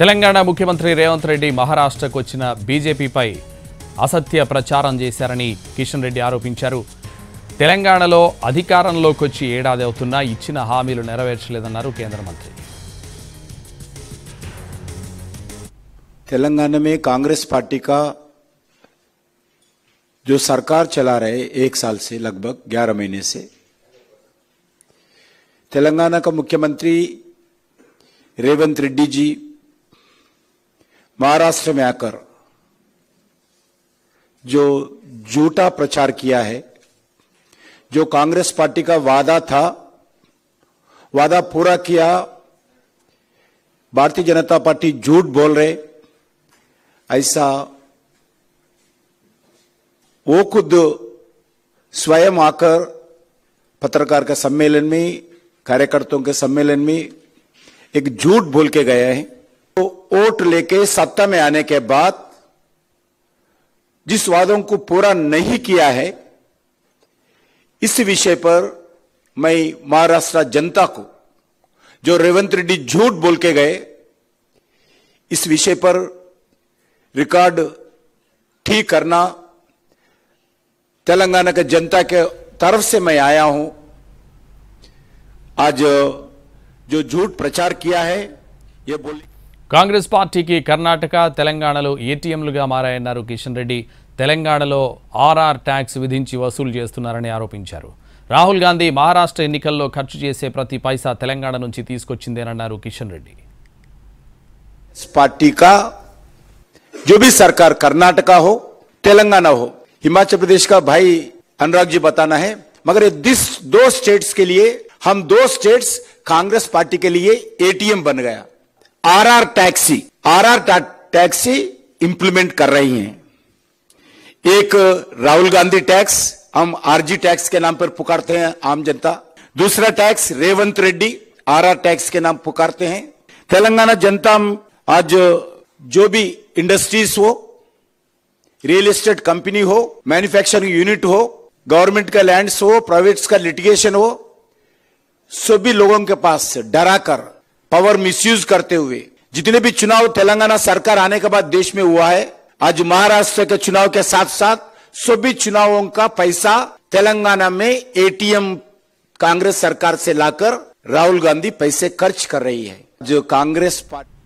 తెలంగాణ ముఖ్యమంత్రి రేవంత్ రెడ్డి మహారాష్ట్రకు వచ్చిన బీజేపీపై అసత్య ప్రచారం చేశారని కిషన్ రెడ్డి ఆరోపించారు తెలంగాణలో అధికారంలోకి వచ్చి ఏడాది అవుతున్నా ఇచ్చిన హామీలు నెరవేర్చలేదన్నారు కేంద్ర మంత్రి తెలంగాణమే కాంగ్రెస్ పార్టీ కా జో సర్కార్ सरकार चला रहे एक साल से लगभग ग्यारह महीने से तेलंगाना का महाराष्ट्र में आकर जो झूठा प्रचार किया है जो कांग्रेस पार्टी का वादा था वादा पूरा किया भारतीय जनता पार्टी झूठ बोल रहे ऐसा वो खुद स्वयं आकर पत्रकार के सम्मेलन में कार्यकर्ताओं के सम्मेलन में एक झूठ बोल के गए हैं वोट लेके सत्ता में आने के बाद जिस वादों को पूरा नहीं किया है इस विषय पर मैं महाराष्ट्र जनता को जो रेवंत रेड्डी झूठ बोल के गए इस विषय पर रिकॉर्ड ठीक करना तेलंगाना के जनता के तरफ से मैं आया हूं आज जो झूठ प्रचार किया है ये बोली కాంగ్రెస్ పార్టీకి కర్ణాటక తెలంగాణలో ఏటీఎంలుగా మారాయన్నారు కిషన్ రెడ్డి తెలంగాణలో ఆర్ఆర్ ట్యాక్స్ విధించి వసూలు చేస్తున్నారని ఆరోపించారు రాహుల్ గాంధీ మహారాష్ట్ర ఎన్నికల్లో ఖర్చు చేసే ప్రతి పైసా తెలంగాణ నుంచి తీసుకొచ్చిందేనన్నారు కిషన్ రెడ్డి पार्टी का जो भी सरकार कर्नाटका हो तेलंगाना हो हिमाचल प्रदेश का भाई अनुराग जी बताना है मगर दिस दो स्टेट्स के लिए हम दो स्टेट्स कांग्रेस पार्टी के लिए एटीएम बन गया RR tax RR tax implement कर रही हैं एक राहुल गांधी टैक्स हम आरजी टैक्स के नाम पर पुकारते हैं आम जनता दूसरा tax Revanth Reddy RR tax के नाम पुकारते हैं तेलंगाना जनता आज जो भी इंडस्ट्रीज हो रियल एस्टेट कंपनी हो मैन्युफैक्चरिंग यूनिट हो गवर्नमेंट का लैंड्स हो प्राइवेट्स का लिटिगेशन हो सभी लोगों के पास डराकर पावर मिसयूज करते हुए जितने भी चुनाव तेलंगाना सरकार आने के बाद देश में हुआ है आज महाराष्ट्र के चुनाव के साथ साथ सभी चुनावों का पैसा तेलंगाना में एटीएम कांग्रेस सरकार से लाकर राहुल गांधी पैसे खर्च कर रही है जो कांग्रेस पार्टी